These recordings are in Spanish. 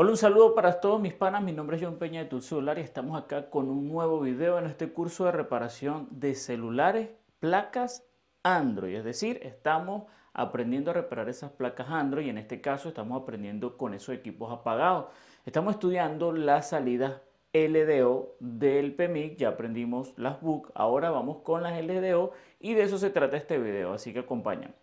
Hola, un saludo para todos mis panas. Mi nombre es John Peña de tu y estamos acá con un nuevo video en este curso de reparación de celulares, placas Android. Es decir, estamos aprendiendo a reparar esas placas Android y en este caso estamos aprendiendo con esos equipos apagados. Estamos estudiando las salidas LDO del PMIC, ya aprendimos las BUC, ahora vamos con las LDO y de eso se trata este video, así que acompáñame.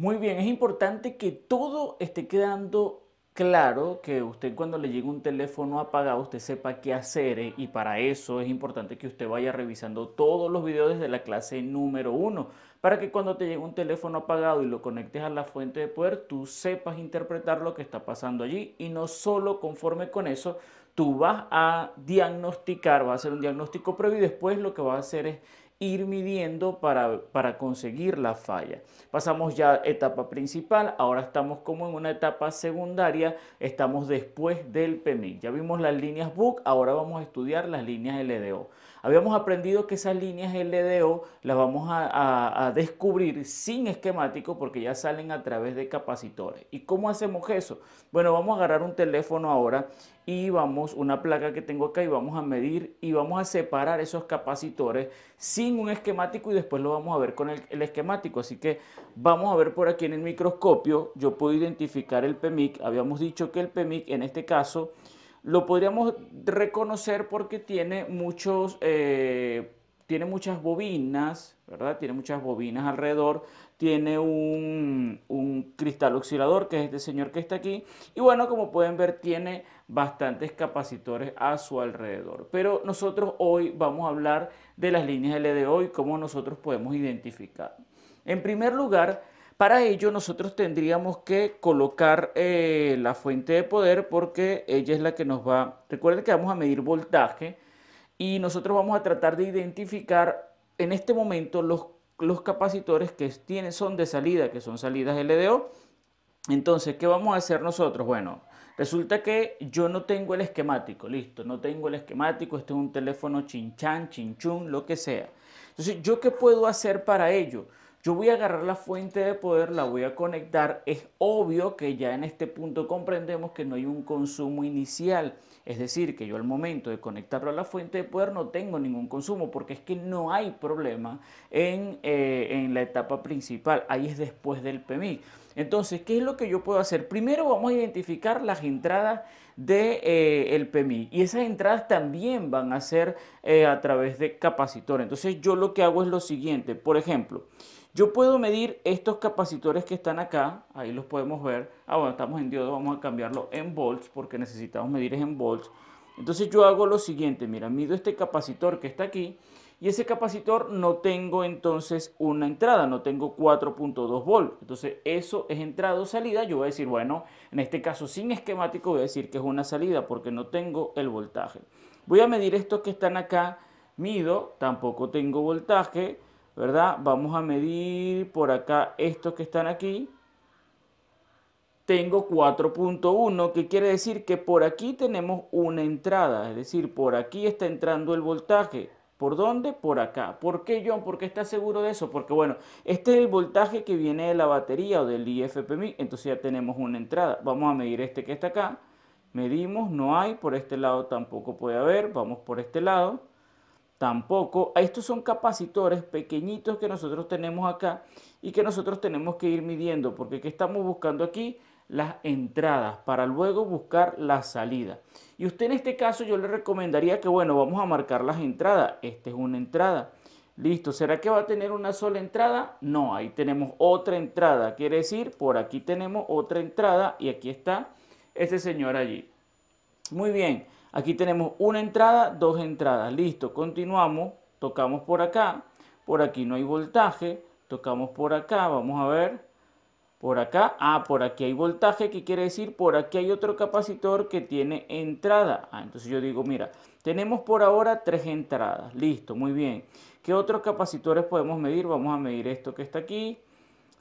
Muy bien, es importante que todo esté quedando claro, que usted cuando le llegue un teléfono apagado, usted sepa qué hacer eh, y para eso es importante que usted vaya revisando todos los videos desde la clase número uno, para que cuando te llegue un teléfono apagado y lo conectes a la fuente de poder, tú sepas interpretar lo que está pasando allí y no solo conforme con eso, tú vas a diagnosticar, va a hacer un diagnóstico previo y después lo que va a hacer es ir midiendo para, conseguir la falla. Pasamos ya a etapa principal, ahora estamos como en una etapa secundaria, estamos después del PMI. Ya vimos las líneas BUC, ahora vamos a estudiar las líneas LDO. Habíamos aprendido que esas líneas LDO las vamos a, descubrir sin esquemático porque ya salen a través de capacitores. ¿Y cómo hacemos eso? Bueno, vamos a agarrar un teléfono ahora y vamos, una placa que tengo acá y vamos a medir y vamos a separar esos capacitores sin un esquemático y después lo vamos a ver con el, el esquemático. Así que vamos a ver por aquí en el microscopio, yo puedo identificar el PEMIC. Habíamos dicho que el PEMIC en este caso lo podríamos reconocer porque tiene, muchos, eh, tiene muchas bobinas, ¿verdad? Tiene muchas bobinas alrededor, tiene un, un, cristal oscilador, que es este señor que está aquí, y bueno, como pueden ver, tiene bastantes capacitores a su alrededor. Pero nosotros hoy vamos a hablar de las líneas LDO y cómo nosotros podemos identificar. En primer lugar, para ello nosotros tendríamos que colocar eh, la fuente de poder porque ella es la que nos va... Recuerden que vamos a medir voltaje y nosotros vamos a tratar de identificar en este momento los, capacitores que son de salida, que son salidas LDO. Entonces, ¿qué vamos a hacer nosotros? Bueno, resulta que yo no tengo el esquemático, listo, no tengo el esquemático, este es un teléfono chinchán, chinchun, lo que sea. Entonces, ¿yo qué puedo hacer para ello? Yo voy a agarrar la fuente de poder, la voy a conectar. Es obvio que ya en este punto comprendemos que no hay un consumo inicial. Es decir, que yo al momento de conectarlo a la fuente de poder no tengo ningún consumo porque es que no hay problema en, eh, la etapa principal. Ahí es después del PMI. Entonces, ¿qué es lo que yo puedo hacer? Primero vamos a identificar las entradas del de, eh, PMI y esas entradas también van a ser eh, a través de capacitores. Entonces, yo lo que hago es lo siguiente, por ejemplo, yo puedo medir estos capacitores que están acá, ahí los podemos ver. Ah, bueno, estamos en diodo, vamos a cambiarlo en volts porque necesitamos medir en volts. Entonces yo hago lo siguiente, mira, mido este capacitor que está aquí y ese capacitor no tengo entonces una entrada, no tengo 4.2 volts. Entonces eso es entrada o salida. Yo voy a decir, bueno, en este caso sin esquemático voy a decir que es una salida porque no tengo el voltaje. Voy a medir estos que están acá, mido, tampoco tengo voltaje, ¿verdad? Vamos a medir por acá estos que están aquí. Tengo 4.1, que quiere decir que por aquí tenemos una entrada, es decir, por aquí está entrando el voltaje ¿Por dónde? Por acá. ¿Por qué, John? ¿Por qué está seguro de eso? Porque, bueno, este es el voltaje que viene de la batería o del IFPMI. Entonces ya tenemos una entrada. Vamos a medir este que está acá. Medimos, no hay. Por este lado tampoco puede haber. Vamos por este lado. Tampoco. Estos son capacitores pequeñitos que nosotros tenemos acá y que nosotros tenemos que ir midiendo. Porque ¿qué estamos buscando aquí? las entradas para luego buscar la salida. Y usted en este caso yo le recomendaría que, bueno, vamos a marcar las entradas. Esta es una entrada. Listo, ¿será que va a tener una sola entrada? No, ahí tenemos otra entrada. Quiere decir, por aquí tenemos otra entrada y aquí está ese señor allí. Muy bien, aquí tenemos una entrada, dos entradas. Listo, continuamos, tocamos por acá. Por aquí no hay voltaje, tocamos por acá, vamos a ver por acá, ah, por aquí hay voltaje, ¿qué quiere decir por aquí hay otro capacitor que tiene entrada. Ah, entonces yo digo, mira, tenemos por ahora tres entradas, listo, muy bien. ¿Qué otros capacitores podemos medir? Vamos a medir esto que está aquí,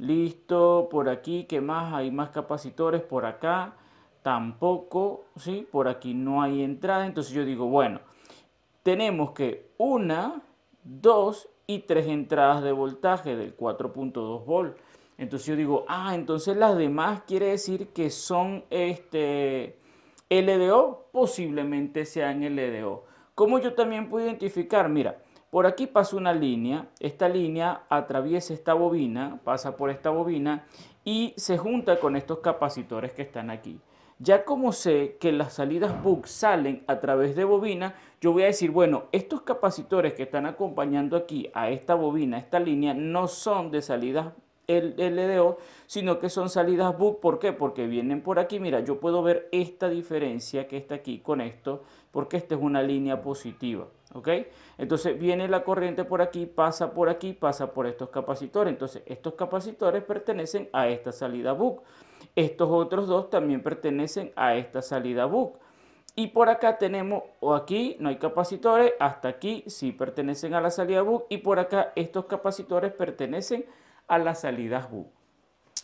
listo, por aquí, ¿qué más? Hay más capacitores por acá, tampoco, ¿sí? Por aquí no hay entrada, entonces yo digo, bueno, tenemos que una, dos y tres entradas de voltaje del 4.2 volt entonces yo digo, ah, entonces las demás quiere decir que son este LDO, posiblemente sean LDO. ¿Cómo yo también puedo identificar? Mira, por aquí pasa una línea, esta línea atraviesa esta bobina, pasa por esta bobina y se junta con estos capacitores que están aquí. Ya como sé que las salidas BUC salen a través de bobina, yo voy a decir, bueno, estos capacitores que están acompañando aquí a esta bobina, a esta línea, no son de salidas el LDO, sino que son salidas book. ¿Por qué? Porque vienen por aquí. Mira, yo puedo ver esta diferencia que está aquí con esto, porque esta es una línea positiva. ¿Ok? Entonces viene la corriente por aquí, pasa por aquí, pasa por estos capacitores. Entonces estos capacitores pertenecen a esta salida book. Estos otros dos también pertenecen a esta salida book. Y por acá tenemos, o aquí no hay capacitores, hasta aquí sí pertenecen a la salida book. Y por acá estos capacitores pertenecen a las salidas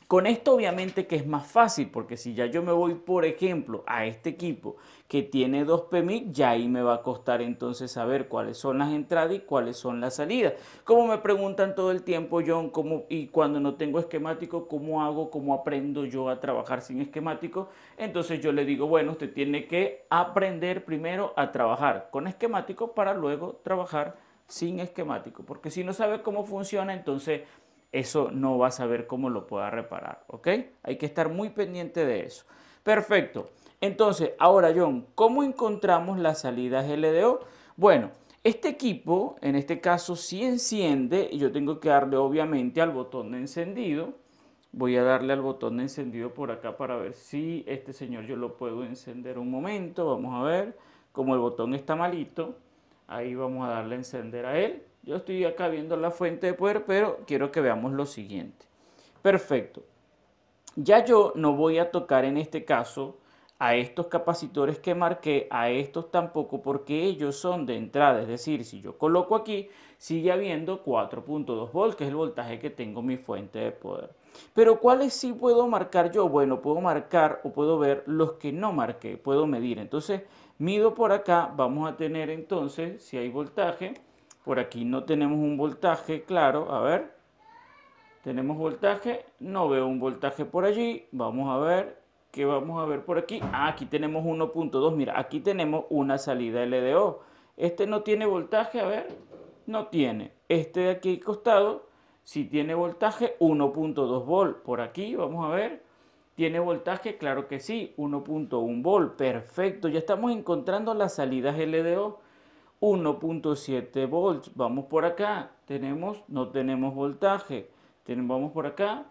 Con esto obviamente que es más fácil, porque si ya yo me voy, por ejemplo, a este equipo que tiene dos PMIC, ya ahí me va a costar entonces saber cuáles son las entradas y cuáles son las salidas. Como me preguntan todo el tiempo, John, ¿cómo, y cuando no tengo esquemático, ¿cómo hago, cómo aprendo yo a trabajar sin esquemático? Entonces yo le digo, bueno, usted tiene que aprender primero a trabajar con esquemático para luego trabajar sin esquemático, porque si no sabe cómo funciona, entonces eso no va a saber cómo lo pueda reparar, ¿ok? Hay que estar muy pendiente de eso. Perfecto. Entonces, ahora John, ¿cómo encontramos las salidas LDO? Bueno, este equipo, en este caso, si sí enciende, y yo tengo que darle obviamente al botón de encendido. Voy a darle al botón de encendido por acá para ver si este señor yo lo puedo encender un momento. Vamos a ver, como el botón está malito, ahí vamos a darle a encender a él. Yo estoy acá viendo la fuente de poder, pero quiero que veamos lo siguiente. Perfecto. Ya yo no voy a tocar en este caso a estos capacitores que marqué, a estos tampoco, porque ellos son de entrada. Es decir, si yo coloco aquí, sigue habiendo 4.2 volts, que es el voltaje que tengo mi fuente de poder. Pero ¿cuáles sí puedo marcar yo? Bueno, puedo marcar o puedo ver los que no marqué, puedo medir. Entonces, mido por acá, vamos a tener entonces, si hay voltaje, por aquí no tenemos un voltaje claro, a ver. Tenemos voltaje, no veo un voltaje por allí. Vamos a ver qué vamos a ver por aquí. Ah, aquí tenemos 1.2, mira, aquí tenemos una salida LDO. Este no tiene voltaje, a ver, no tiene. Este de aquí costado si tiene voltaje 1.2 volt. Por aquí, vamos a ver. ¿Tiene voltaje? Claro que sí, 1.1 volt. Perfecto, ya estamos encontrando las salidas LDO. 1.7 volts. Vamos por acá, tenemos, no tenemos voltaje. tenemos vamos por acá,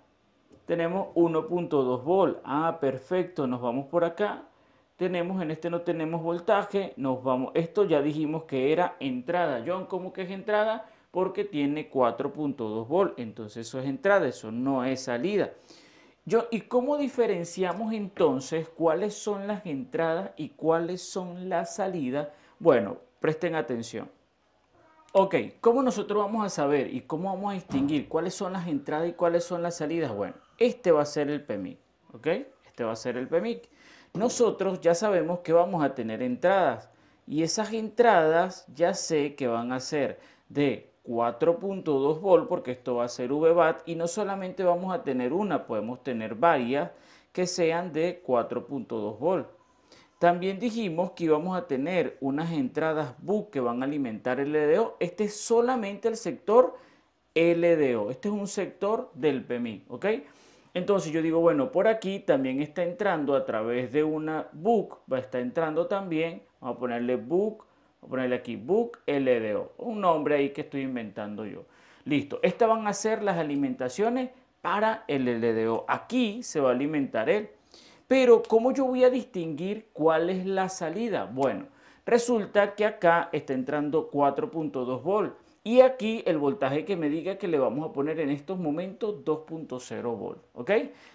tenemos 1.2 volt. Ah, perfecto, nos vamos por acá. Tenemos, en este no tenemos voltaje, nos vamos. Esto ya dijimos que era entrada. John, ¿cómo que es entrada? Porque tiene 4.2 volt, entonces eso es entrada, eso no es salida. Yo, ¿Y cómo diferenciamos entonces cuáles son las entradas y cuáles son las salidas? Bueno, Presten atención. Ok, ¿cómo nosotros vamos a saber y cómo vamos a distinguir cuáles son las entradas y cuáles son las salidas? Bueno, este va a ser el PEMIC, ¿ok? Este va a ser el PEMIC. Nosotros ya sabemos que vamos a tener entradas y esas entradas ya sé que van a ser de 4.2 volt porque esto va a ser VBAT y no solamente vamos a tener una, podemos tener varias que sean de 4.2 volt. También dijimos que íbamos a tener unas entradas book que van a alimentar el LDO. Este es solamente el sector LDO. Este es un sector del PMI, ¿ok? Entonces yo digo, bueno, por aquí también está entrando a través de una book, va a estar entrando también, vamos a ponerle book, vamos a ponerle aquí book LDO, un nombre ahí que estoy inventando yo. Listo, estas van a ser las alimentaciones para el LDO. Aquí se va a alimentar el pero ¿cómo yo voy a distinguir cuál es la salida? Bueno, resulta que acá está entrando 4.2 volt y aquí el voltaje que me diga que le vamos a poner en estos momentos 2.0 volt, ¿ok?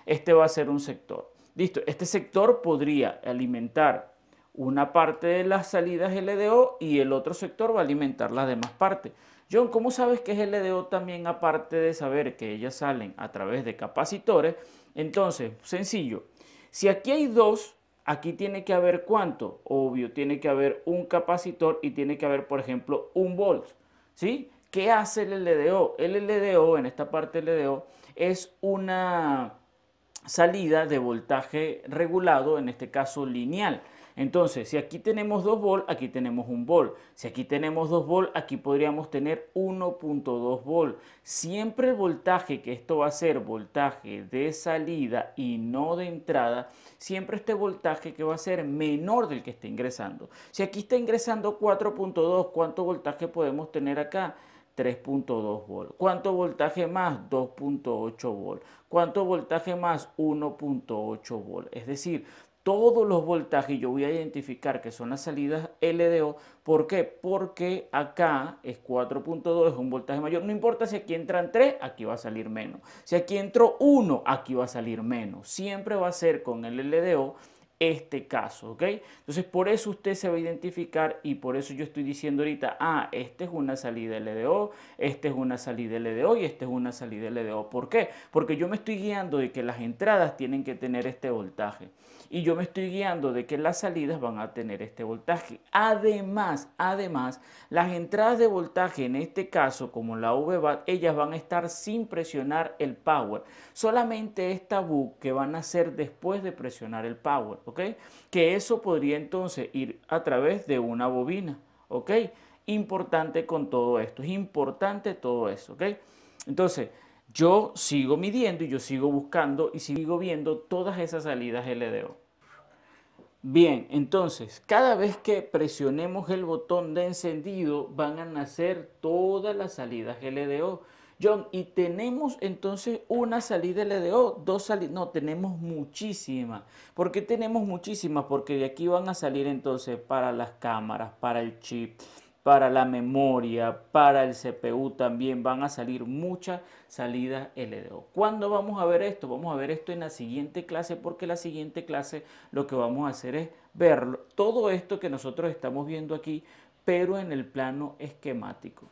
Este va a ser un sector. Listo, este sector podría alimentar una parte de las salidas LDO y el otro sector va a alimentar las demás partes. John, ¿cómo sabes que es LDO también aparte de saber que ellas salen a través de capacitores? Entonces, sencillo, si aquí hay dos, aquí tiene que haber cuánto? Obvio, tiene que haber un capacitor y tiene que haber, por ejemplo, un volt. ¿Sí? ¿Qué hace el LDO? El LDO, en esta parte LDO, es una salida de voltaje regulado, en este caso lineal. Entonces, si aquí tenemos 2 volt, aquí tenemos 1 volt. Si aquí tenemos 2 volt, aquí podríamos tener 1.2 volt. Siempre el voltaje, que esto va a ser voltaje de salida y no de entrada, siempre este voltaje que va a ser menor del que está ingresando. Si aquí está ingresando 4.2, ¿cuánto voltaje podemos tener acá? 3.2 volt. ¿Cuánto voltaje más? 2.8 volt. ¿Cuánto voltaje más? 1.8 volt. Es decir, todos los voltajes yo voy a identificar que son las salidas LDO. ¿Por qué? Porque acá es 4.2, es un voltaje mayor. No importa si aquí entran 3, aquí va a salir menos. Si aquí entró 1, aquí va a salir menos. Siempre va a ser con el LDO este caso, ¿ok? Entonces por eso usted se va a identificar y por eso yo estoy diciendo ahorita, ah, esta es una salida LDO, esta es una salida LDO y esta es una salida LDO. ¿Por qué? Porque yo me estoy guiando de que las entradas tienen que tener este voltaje y yo me estoy guiando de que las salidas van a tener este voltaje. Además, además, las entradas de voltaje en este caso, como la VBAT, ellas van a estar sin presionar el power. Solamente esta BUC que van a hacer después de presionar el power. Que eso podría entonces ir a través de una bobina, ¿ok? Importante con todo esto, es importante todo eso, Entonces, yo sigo midiendo y yo sigo buscando y sigo viendo todas esas salidas LDO. Bien, entonces, cada vez que presionemos el botón de encendido van a nacer todas las salidas LDO. John, y tenemos entonces una salida LDO, dos salidas, no, tenemos muchísimas. ¿Por qué tenemos muchísimas? Porque de aquí van a salir entonces para las cámaras, para el chip, para la memoria, para el CPU también van a salir muchas salidas LDO. ¿Cuándo vamos a ver esto? Vamos a ver esto en la siguiente clase porque la siguiente clase lo que vamos a hacer es ver todo esto que nosotros estamos viendo aquí, pero en el plano esquemático.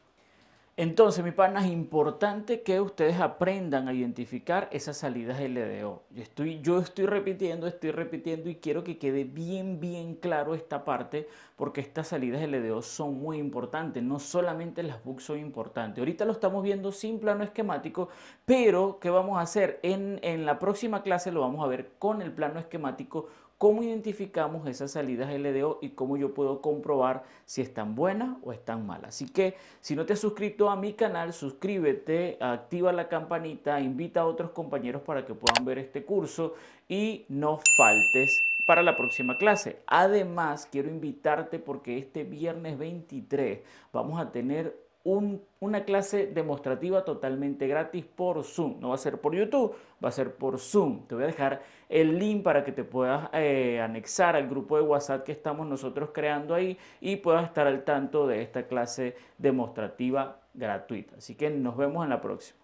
Entonces, mi pana, es importante que ustedes aprendan a identificar esas salidas LDO. E yo estoy, yo estoy repitiendo, estoy repitiendo y quiero que quede bien, bien claro esta parte porque estas salidas LDO e son muy importantes. No solamente las books son importantes. Ahorita lo estamos viendo sin plano esquemático, pero ¿qué vamos a hacer? En, en la próxima clase lo vamos a ver con el plano esquemático ¿Cómo identificamos esas salidas LDO y cómo yo puedo comprobar si están buenas o están malas? Así que si no te has suscrito a mi canal, suscríbete, activa la campanita, invita a otros compañeros para que puedan ver este curso y no faltes para la próxima clase. Además, quiero invitarte porque este viernes 23 vamos a tener una clase demostrativa totalmente gratis por Zoom. No va a ser por YouTube, va a ser por Zoom. Te voy a dejar el link para que te puedas eh, anexar al grupo de WhatsApp que estamos nosotros creando ahí y puedas estar al tanto de esta clase demostrativa gratuita. Así que nos vemos en la próxima.